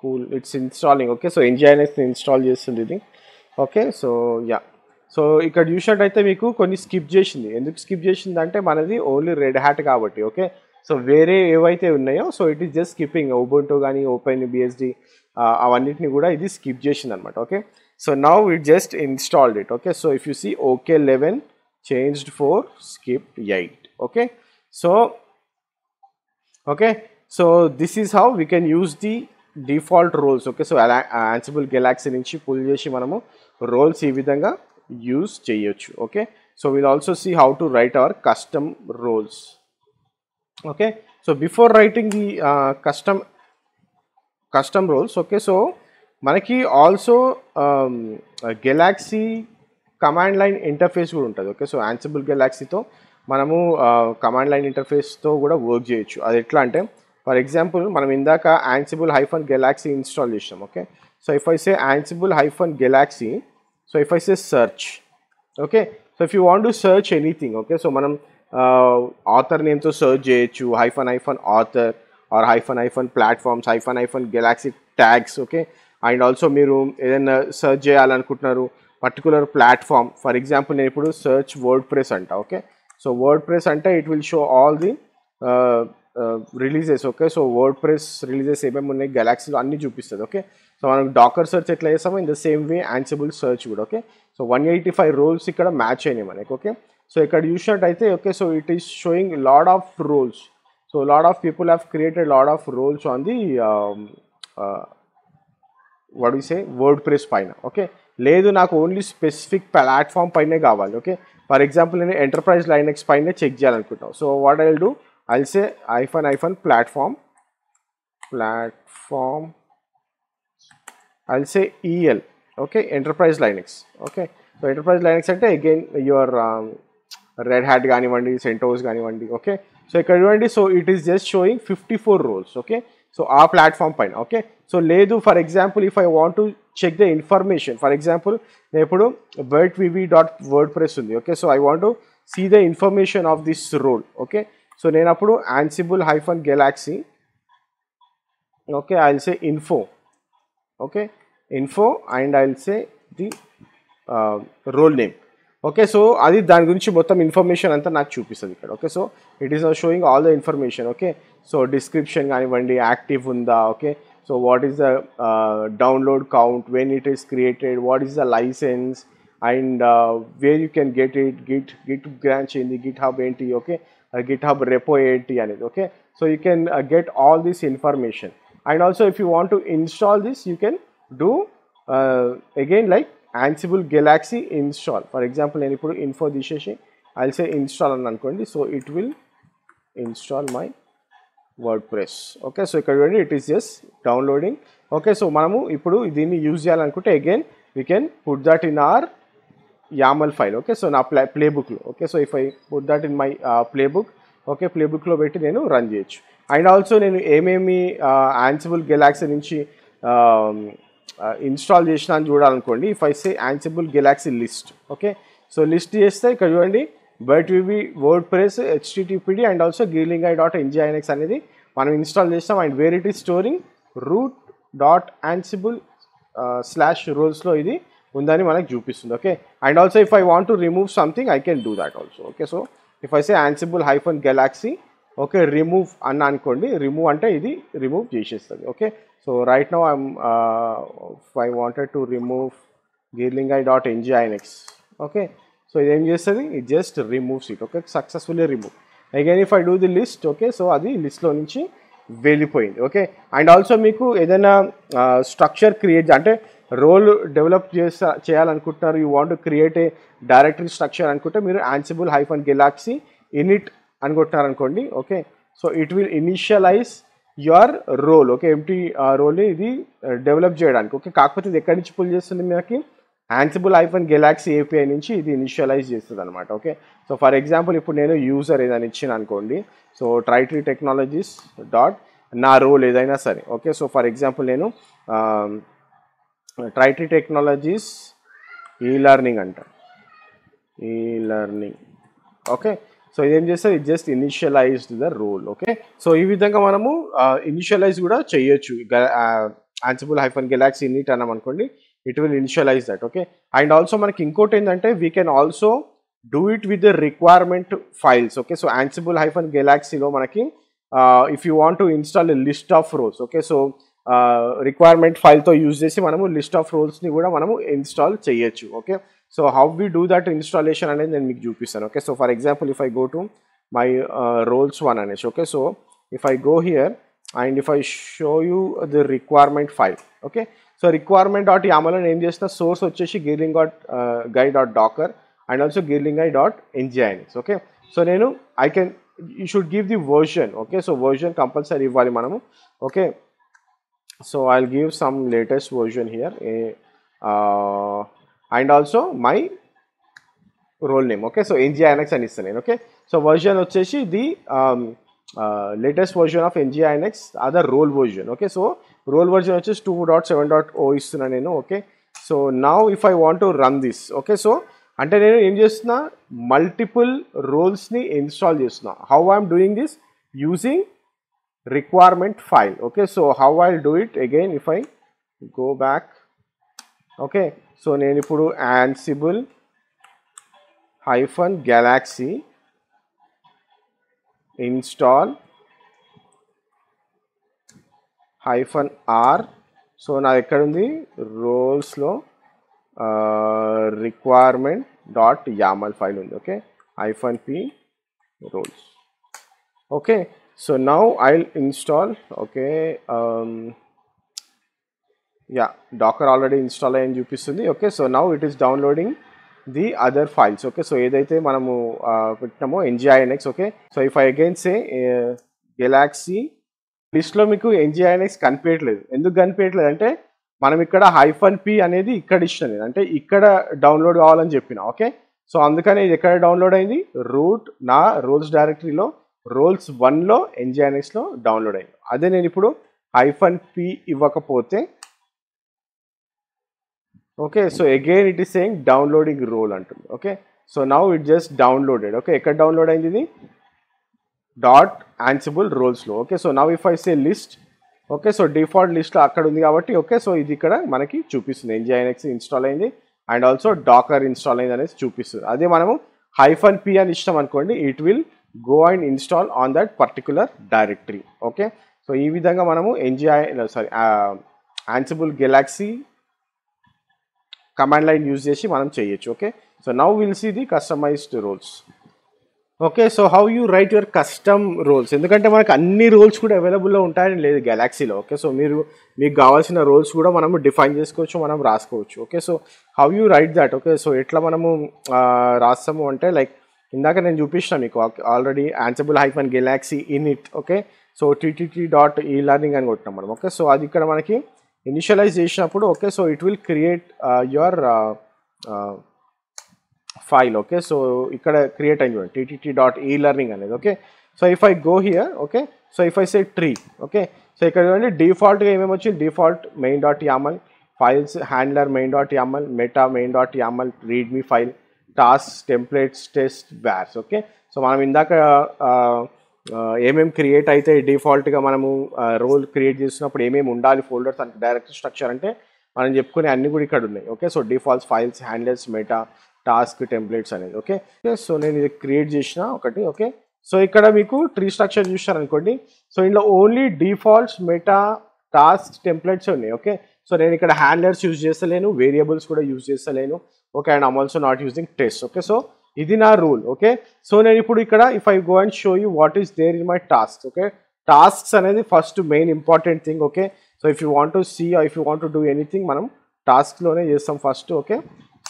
cool it's installing okay so nginx install చేస్తుంది ఇది okay so yeah so ఇక్కడ చూసినట్టయితే మీకు కొన్ని skip చేసింది ఎందుకు skip చేసింది అంటే మనది ఓన్లీ రెడ్ హ్యాట్ కాబట్టి ఓకే సో వేరే ఏవైతే ఉన్నాయో so it is just skipping Ubuntu కానీ ఓపెన్ బిఎస్డి అవన్నిటిని కూడా ఇది స్కిప్ చేసింది అనమాట okay so now it just installed it okay so if you see okay eleven changed four skip eight okay so okay so this is how we can use the default roles okay so Ansible Galaxy నుంచి pull చేసి మనము roles ఈ విధంగా use చేయొచ్చు okay so will also see how to write our custom roles okay so before writing the custom custom roles okay so మనకి also Galaxy command line interface కూడా ఉంటుంది okay so Ansible గెలాక్సీతో మనము command line ఇంటర్ఫేస్తో కూడా work చేయొచ్చు అది ఎట్లా అంటే for example మనం ఇందాక యాన్సిబుల్ హైఫన్ గెలాక్సీ ఇన్స్టాల్ చేసాం okay So if I say Ansible hyphen Galaxy, so if I say search, okay. So if you want to search anything, okay. So manam uh, author name to search cheyochu hyphen hyphen author or hyphen hyphen platforms hyphen hyphen Galaxy tags, okay. And also మీరు ఏదైనా search చేయాలనుకుంటున్నారు particular platform for example నేను ఇప్పుడు search WordPress అంట okay so WordPress అంటే it will show all the releases okay so WordPress releases ఏమేమి ఉన్నాయి గెలాక్సీలో అన్నీ చూపిస్తుంది ఓకే సో మనకు డాకర్ సెర్చ్ ఎట్లా చేస్తామో in the same way Ansible search కూడా okay so one eighty five roles ఇక్కడ మ్యాచ్ అయినాయి మనకి ఓకే సో ఇక్కడ చూసినట్టయితే okay so it is showing lot of roles so lot of people have created lot of roles on the వాడు say WordPress పైన okay లేదు నాకు only specific platform పైనే కావాలి ఓకే ఫర్ ఎగ్జాంపుల్ నేను enterprise Linux పైనే check చేయాలనుకుంటున్నాను so what I do I'll say hyphen hyphen platform platform I'll say EL, okay, Enterprise Linux, okay. So Enterprise Linux center again your um, Red Hat Gani Vandi, CentOS Gani Vandi, okay. So currently, so it is just showing 54 roles, okay. So our platform fine, okay. So Ledu, for example, if I want to check the information, for example, wordvv.wordpress, okay. So I want to see the information of this role, okay. So then Ansible hyphen galaxy, okay, I'll say info, okay info and I'll say the uh, role name okay so అది దాని గురించి మొత్తం information అంతా నాకు చూపిస్తుంది ఇక్కడ okay so it is not showing all the information okay so description కానివ్వండి active ఉందా okay so what is the download count when it is created what is the licence and where you can get it git git branch ఏంది GitHub ఏంటి okay GitHub repo ఏంటి అనేది okay so you can get all this information and also if you want to install this you can do uh, again like ansible galaxy install for example any put info తీసేసి i'll say install అని అనుకోండి so it will install my wordpress okay so currently it is just downloading okay so మనము ఇప్పుడు దీన్ని use చేయాలనుకుంటే again we can put that in our YAML file okay so na playbook ప్లేబుక్లో okay so if i put that in my uh, playbook okay playbook lo పెట్టి nenu run cheyachu and also నేను ఏమేమి Ansible Galaxy నుంచి install చేసిన అని చూడాలనుకోండి if I say Ansible Galaxy list okay so list చేస్తే ఇక్కడ చూడండి బట్ వివి WordPress HTTPD and also Geerling I dot NGINX అనేది మనం ఇన్స్టాల్ చేస్తాం and where it is storing root dot Ansible slash రోల్స్లో ఇది ఉందని మనకు చూపిస్తుంది okay and also if I want to remove something I can do that also okay so if I say Ansible hyphen Galaxy okay remove అని అనుకోండి remove అంటే ఇది remove చేసేస్తుంది okay so right no I'm I wanted to remove Geerling I dot NGINX okay so ఇదేం చేస్తుంది it just removes it okay successfully remove again if I do the list okay so అది లిస్ట్లో నుంచి వెళ్ళిపోయింది okay and also మీకు ఏదైనా structure uh, create అంటే role develop చేసా చేయాలనుకుంటున్నారు you want create A directory structure అనుకుంటే మీరు Ansible hyphen Galaxy init అని అనుకోండి okay so it will initialise your role okay empty role ఇది డెవలప్ uh, చేయడానికి ఓకే కాకపోతే ఇది ఎక్కడి నుంచి పుల్ చేస్తుంది మనకి యాన్సిబుల్ ఐఫోన్ గెలాక్సీ ఏపీఐ నుంచి ఇది ఇనిషియలైజ్ చేస్తుంది అనమాట ఓకే సో ఫర్ ఎగ్జాంపుల్ ఇప్పుడు నేను యూజర్ ఏదైనా ఇచ్చిన అనుకోండి సో ట్రైట్రీ టెక్నాలజీస్ డాట్ నా రోల్ ఏదైనా సరే ఓకే సో ఫర్ ఎగ్జాంపుల్ నేను ట్రైట్రీ టెక్నాలజీస్ ఈ లర్నింగ్ అంట ఈ లర్నింగ్ ఓకే సో ఇదేం చేస్తారు it just initialised the role okay so ఈ విధంగా మనము ఇనిషియలైజ్ కూడా చేయొచ్చు ఆన్సిబుల్ హైఫన్ గెలాక్సీ నీట్ అన్నాం అనుకోండి it will initialise that okay and also మనకి ఇంకోటి ఏంటంటే we can also do it with the requirement files okay so Ansible hyphen గెలాక్సీలో మనకి if you want to install list of roles okay so requirement ఫైల్తో use చేసి మనము list of రోల్స్ని కూడా మనము ఇన్స్టాల్ చేయొచ్చు okay So how we do that installation and then make Jupyter. okay. So for example, if I go to my uh, roles one and okay. So if I go here and if I show you the requirement file, okay. So requirement dot YAML అని ఏం source which is dot uh, guy dot docker and also Girling guy dot nginx, okay. So నేను I can you should give the version, okay. So version compulsory ఇవ్వాలి మనము, okay. So I'll give some latest version here. Uh, and also my role name okay so nginx and its name okay so version of the um, uh, latest version of nginx other role version okay so role version which is 2.7.0 is running okay so now if i want to run this okay so under in just now multiple roles ni install this now how i am doing this using requirement file okay so how i'll do it again if i go back okay so నేన ఇప్పుడు Ansible hyphen Galaxy install hyphen R so నా ఎక్కడ ఉంది roles లో ఆ requirement dot YAML file ఉంది okay hyphen P roles okay so now I'll install okay um yeah Docker already install అయ్యని చూపిస్తుంది okay so now it is downloading the other files okay so ఏదైతే మనము పెట్టినామో NGINX okay so if I again a Galaxy లిస్ట్లో మీకు Nginx కనిపించట్లేదు ఎందుకు కనిపించట్లేదు అంటే మనం ఇక్కడ హైఫన్ పి అనేది ఇక్కడ ఇచ్చిన లేదు అంటే ఇక్కడ డౌన్లోడ్ కావాలని చెప్పిన ఓకే సో అందుకని ఇది ఎక్కడ డౌన్లోడ్ అయింది రూట్ నా రోల్స్ డైరెక్టరీలో రోల్స్ వన్లో ఎన్జిఐఎన్ఎక్స్లో డౌన్లోడ్ అయింది అదే నేను ఇప్పుడు హైఫన్ పి ఇవ్వకపోతే okay so again it is saying downloading role అంటుంది okay so now it just downloaded okay ఎక్కడ డౌన్లోడ్ అయింది ఇది డాట్ యాన్సిబుల్ రోల్స్లో okay so now if I say list okay so default లిస్ట్లో అక్కడ ఉంది కాబట్టి ఓకే సో ఇది ఇక్కడ మనకి చూపిస్తుంది ఎన్జిఐఎన్ఎక్స్ ఇన్స్టాల్ అయింది అండ్ ఆల్సో డాకర్ ఇన్స్టాల్ అయింది అనేది చూపిస్తుంది అదే మనము హైఫన్ పి అని ఇష్టం అనుకోండి it will go and install on that particular directory okay so ఈ విధంగా మనము NGI sorry Ansible Galaxy command line use చేసి మనం చేయొచ్చు okay so now will see the customised roles okay so how you write your custom roles ఎందుకంటే మనకు అన్ని roles కూడా అవైలబుల్లో ఉంటాయని లేదు గెలాక్సీలో ఓకే సో మీరు మీకు కావాల్సిన రోల్స్ కూడా మనము డిఫైన్ చేసుకోవచ్చు మనం రాసుకోవచ్చు okay so how you write that okay so ఎట్లా మనము రాస్తాము అంటే లైక్ ఇందాక నేను చూపించిన మీకు already Ansible and Galaxy init okay so TTT dot e learning అని కొట్టినాం మనం ఓకే సో అది ఇక్కడ మనకి ఇనిషియలైజ్ చేసినప్పుడు okay so it will create your file okay so ఇక్కడ క్రియేట్ అయింది చూడండి టీటీటీ డాట్ ఈ లెర్నింగ్ అనేది okay so if I go here okay so if I say tree okay so ఇక్కడ చూడండి డిఫాల్ట్గా ఏమేమి వచ్చింది default main dot YAML files handler main dot YAML meta main dot YAML README file task templates test vars okay so మనం ఇందాక uh, ఏమేమి create అయితే డిఫాల్ట్గా మనము రోల్ క్రియేట్ చేసినప్పుడు ఏమేమి ఉండాలి ఫోల్డర్స్ అంటే డైరెక్ట్ స్ట్రక్చర్ అంటే మనం చెప్పుకునే అన్నీ కూడా ఇక్కడ ఉన్నాయి okay so defaults files handles meta task templates అనేది ఓకే సో నేను ఇది క్రియేట్ చేసిన ఒకటి ఓకే సో ఇక్కడ మీకు ట్రీ స్ట్రక్చర్ చూసారనుకోండి సో ఇందులో only defaults meta task templates ఉన్నాయి ఓకే సో నేను ఇక్కడ హ్యాండ్లర్స్ యూజ్ చేస్తలేను వేరియబుల్స్ కూడా యూజ్ చేస్తలేను okay and am also not using test okay so ఇది నా రూల్ ఓకే సో నేను ఇప్పుడు ఇక్కడ if I go and show you what is there in my task okay tasks అనేది first main important thing okay so if you want to see if you want to do anything మనం టాస్క్లోనే చేస్తాం first okay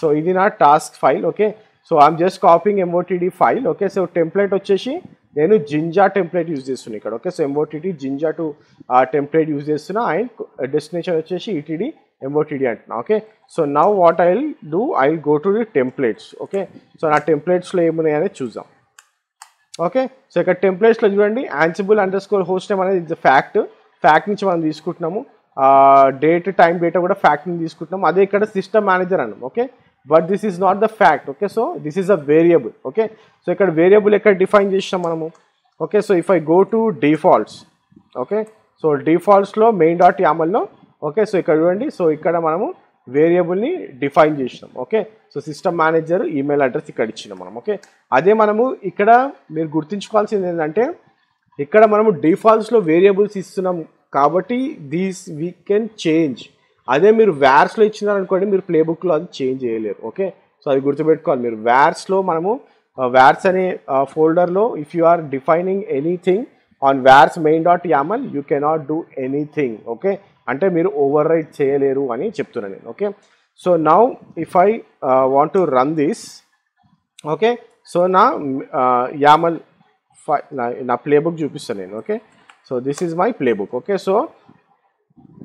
so ఇది నా task file okay so I'm just copying MOTD file okay so template వచ్చేసి నేను Jinja template use చేస్తున్నాను ఇక్కడ okay so MOTD Jinja two template use చేస్తున్నా అండ్ డెస్టినేషన్ వచ్చేసి ఈటీడీ e MOTD అంటున్నా okay so now what I will do I will go to the templates okay so నా టెంప్లెట్స్లో ఏమున్నాయి అనేది చూద్దాం ఓకే సో ఇక్కడ టెంప్లెట్స్లో చూడండి Ansible underscore hostname అనేది ఇది ఫ్యాక్ట్ ఫ్యాక్ట్ నుంచి మనం తీసుకుంటున్నాము డేట్ టైం డేటా కూడా ఫ్యాక్ట్ నుంచి తీసుకుంటున్నాము అదే ఇక్కడ సిస్టమ్ మేనేజర్ అన్నాం okay but this is not the fact okay so this is a variable okay so ఇక్కడ వేరియబుల్ ఎక్కడ డిఫైన్ చేసినాం మనము okay so if I go to defaults okay so డీఫాల్ట్స్లో మెయిన్ డాట్ యామల్లో ఓకే సో ఇక్కడ చూడండి సో ఇక్కడ మనము వేరియబుల్ని డిఫైన్ చేసినాం okay so system manager email address ఇక్కడ ఇచ్చినాం మనం ఓకే అదే మనము ఇక్కడ మీరు గుర్తుంచుకోవాల్సింది ఏంటంటే ఇక్కడ మనము డిఫాల్ట్స్లో వేరియబుల్స్ ఇస్తున్నాం కాబట్టి దీస్ వీ కెన్ చేంజ్ అదే మీరు వ్యార్స్లో ఇచ్చినారనుకోండి మీరు ప్లేబుక్లో అది చేంజ్ చేయలేరు ఓకే సో అది గుర్తుపెట్టుకోవాలి మీరు వ్యార్స్లో మనము వ్యార్స్ అనే ఫోల్డర్లో if you are defining anything on vars main dot YAML you cannot do anything okay అంటే మీరు ఓవర్ రైట్ చేయలేరు అని చెప్తున్నా నేను okay so now if I want to run this okay so నా యామల్ uh, నా ప్లేబుక్ చూపిస్తాను నేను okay so this is my playbook okay so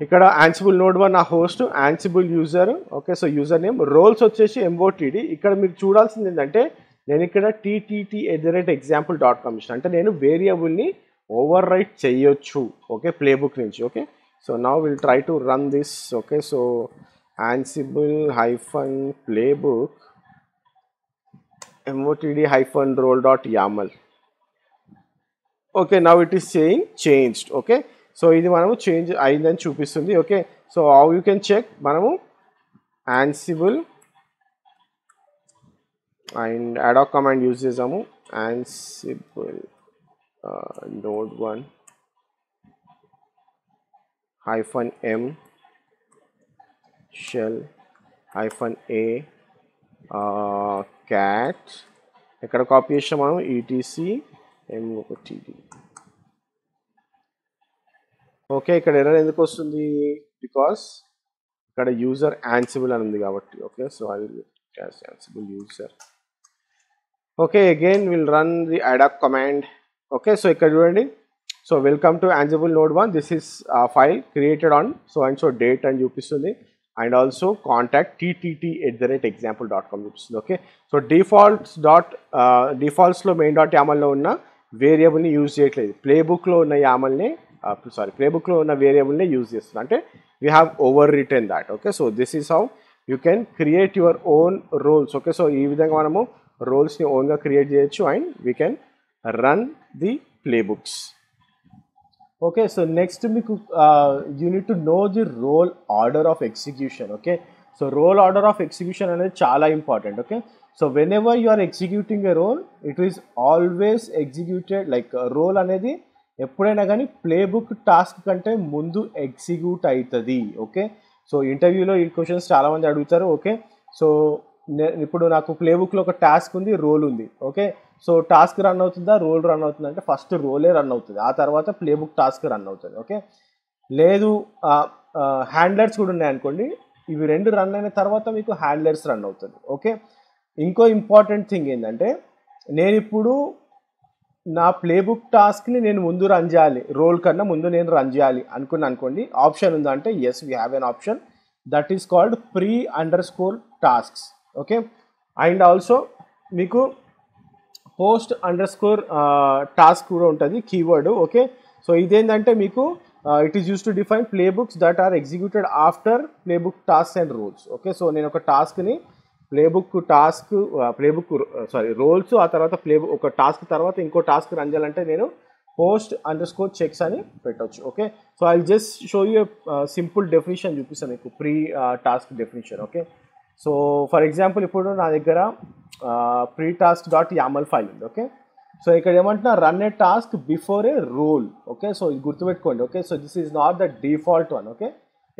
ఇక్కడ యాన్సిబుల్ నోట్ వన్ నా host Ansible user okay so user name roles వచ్చేసి MOTD ఇక్కడ మీరు చూడాల్సింది ఏంటంటే నేను ఇక్కడ TTT at the rate example dot com ఇచ్చిన అంటే నేను వేరియబుల్ని ఓవర్ రైట్ చేయొచ్చు ఓకే ప్లేబుక్ నుంచి okay So now we'll try to run this. Okay, so Ansible hyphen playbook motd hyphen role dot yaml. Okay, now it is saying changed. Okay, so idi manamu change I then chupisundi. Okay, so how you can check manamu Ansible and ad hoc command uses amu Ansible uh, node one hyphen m shell hyphen a cat ఎక్కడ copy చేసాం మనం ETC M TD okay ఇక్కడ error ఎందుకు వస్తుంది because ఇక్కడ user Ansible అని ఉంది కాబట్టి okay so I will as Ansible user okay again will run the ad hoc command okay so ఇక్కడ చూడండి so welcome to Angular Node 1. This is a file created on so and so date and you can see and also contact ttt at the example.com okay so defaults dot uh, defaults lo main dot yaml lo unna variable ni use cheyatle playbook lo unna yaml ni uh, sorry playbook lo unna variable ni use chestunnante we have overwritten that okay so this is how you can create your own roles okay so ee vidhanga manamu roles ni own ga create cheyachu and we can run the playbooks okay so next మీకు you need to know the role order of execution okay so role order of execution అనేది చాలా important okay so whenever you are executing a role it is always executed like role అనేది ఎప్పుడైనా కానీ play playbook task కంటే ముందు execute అవుతుంది okay so ఇంటర్వ్యూలో ఈ క్వశ్చన్స్ చాలామంది అడుగుతారు ఓకే సో ఇప్పుడు నాకు ప్లే బుక్లో ఒక టాస్క్ ఉంది రోల్ ఉంది ఓకే సో టాస్క్ రన్ అవుతుందా రోల్ రన్ అవుతుంది అంటే ఫస్ట్ రోలే రన్ అవుతుంది ఆ తర్వాత ప్లేబుక్ టాస్క్ రన్ అవుతుంది ఓకే లేదు హ్యాండ్లర్స్ కూడా ఉన్నాయనుకోండి ఇవి రెండు రన్ అయిన తర్వాత మీకు హ్యాండ్లర్స్ రన్ అవుతుంది ఓకే ఇంకో ఇంపార్టెంట్ థింగ్ ఏంటంటే నేను ఇప్పుడు నా ప్లేబుక్ టాస్క్ని నేను ముందు రన్ చేయాలి రోల్ కన్నా ముందు నేను రన్ చేయాలి అనుకుని అనుకోండి ఆప్షన్ ఉందా అంటే yes we have an option that is called pre underscore tasks okay and also మీకు పోస్ట్ అండర్ స్కోర్ టాస్క్ కూడా ఉంటుంది కీవర్డ్ ఓకే సో ఇదేంటంటే మీకు it is used to define playbooks that are executed after playbook task and rules okay so నేను ఒక టాస్క్ని playbook task playbook sorry roles ఆ తర్వాత play book ఒక టాస్క్ తర్వాత ఇంకో టాస్క్ రన్ చేయాలంటే నేను పోస్ట్ అండర్ స్కోర్ చెక్స్ అని పెట్టవచ్చు okay so I just show you simple definition చూపిస్తాను మీకు pre task definition okay so for example ఇప్పుడు నా దగ్గర pre task dot YAML file ఉంది ఓకే సో ఇక్కడ ఏమంటున్నా run a task before a role okay so ఇది గుర్తుపెట్టుకోండి okay so this is not the default one okay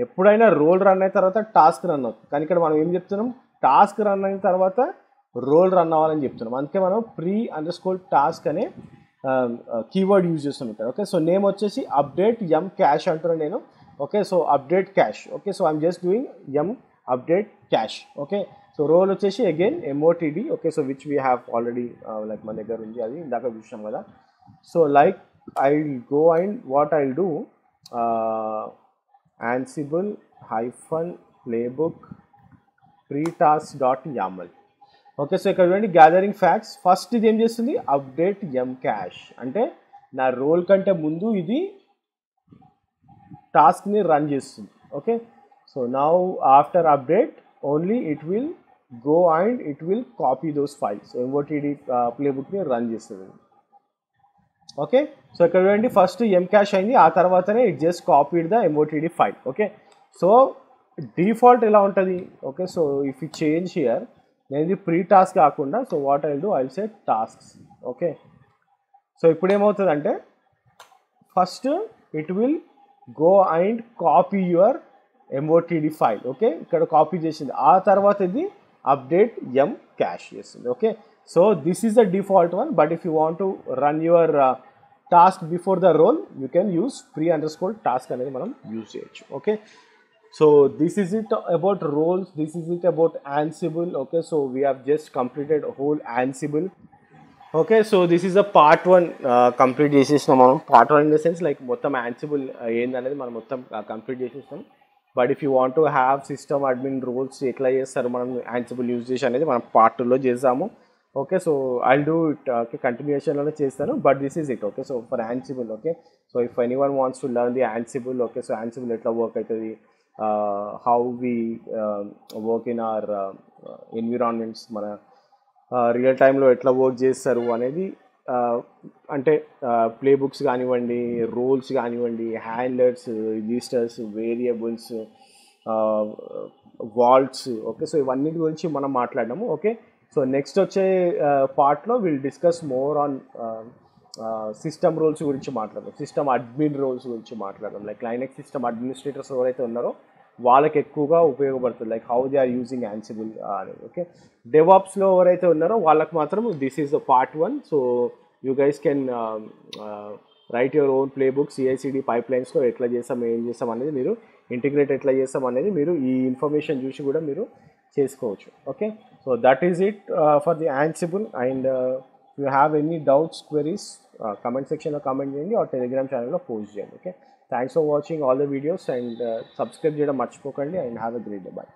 ఎప్పుడైనా role run అయిన తర్వాత టాస్క్ రన్ అవుతుంది కానీ ఇక్కడ మనం ఏం చెప్తున్నాం టాస్క్ రన్ అయిన తర్వాత రోల్ రన్ అవ్వాలని చెప్తున్నాం అందుకే మనం ప్రీ అండర్ స్కోల్ టాస్క్ అనే కీవర్డ్ యూజ్ చేస్తుంటారు ఓకే సో నేమ్ వచ్చేసి అప్డేట్ ఎం క్యాష్ అంటున్నాను నేను okay so update cache okay so I'm just doing M update cache okay so role వచ్చేసి again MOTD okay so which we have already like మన దగ్గర ఉంది అది ఇందాక చూసాం కదా so like I go and what I do Ansible hyphen playbook pre dot YAML okay so ఇక్కడ చూడండి గ్యాదరింగ్ ఫ్యాక్ట్స్ ఫస్ట్ ఇది ఏం చేస్తుంది అప్డేట్ ఎం క్యాష్ అంటే నా రోల్ కంటే ముందు ఇది టాస్క్ని రన్ చేస్తుంది okay so now after update only it will go and it will copy those files so motd uh, playbook ని రన్ చేస్తుంది ఓకే సో ఇక్కడ చూడండి ఫస్ట్ ఎం క్యాష్ అయింది ఆ తర్వాతనే it just copied the MOTD file okay so default ఎలా ఉంటుంది okay so if you change here నేను ఇది ప్రీ టాస్క్ కాకుండా so what I do I say tasks okay so ఇప్పుడు ఏమవుతుందంటే first it will go and copy your MOTD file okay ఇక్కడ copy చేసింది ఆ తర్వాత ఇది అప్డేట్ ఎం క్యాష్ చేస్తుంది okay so this is the default one but if you want to run your task before the role you can use pre underscore task అనేది మనం use చేయొచ్చు okay so this is it about roles this is it about Ansible okay so we have just completed whole Ansible okay so this is a part one complete చేసేసినాం మనం part one in the sense like మొత్తం Ansible uh, ఏందనేది మనం మొత్తం complete uh, చేసేసినాం but if you want to have system admin rules ఎట్లా చేస్తారు మనం యాన్సిబుల్ యూజ్ చేసి అనేది మనం పార్ట్లో చేసాము okay so I do it okay కంటిన్యూషన్లోనే చేస్తాను but this is it okay so for Ansible okay so if anyone wants to learn the Ansible okay so Ansible ఎట్లా వర్క్ అవుతుంది how we work in our environments మన real uh, టైంలో ఎట్లా work చేస్తారు అనేది అంటే playbooks కానివ్వండి roles కానివ్వండి handlers registers variables vaults okay so ఇవన్నిటి గురించి మనం మాట్లాడము ఓకే సో నెక్స్ట్ వచ్చే పార్ట్లో will discuss more on system roles గురించి మాట్లాడదాం సిస్టమ్ అడ్మిన్ రోల్స్ గురించి మాట్లాడదాం లైక్ లైనెక్ సిస్టమ్ అడ్మినిస్ట్రేటర్స్ ఎవరైతే ఉన్నారో వాళ్ళకి ఎక్కువగా ఉపయోగపడుతుంది like how they are using Ansible అనేది ఓకే డెవాప్స్లో ఎవరైతే ఉన్నారో వాళ్ళకి మాత్రం this is the part one so you guys can write your own playbook CICD లైన్స్లో ఎట్లా చేస్తాం ఏం చేస్తాం అనేది మీరు ఇంటిగ్రేట్ ఎట్లా చేస్తాం అనేది మీరు ఈ ఇన్ఫర్మేషన్ చూసి కూడా మీరు చేసుకోవచ్చు okay so that is it for the Ansible and you have any doubts queries comment సెక్షన్లో కామెంట్ చేయండి ఆ టెలిగ్రామ్ ఛానల్లో పోస్ట్ చేయండి okay thanks for watching all the videos and subscribe చేయడం మర్చిపోకండి and have a great day bye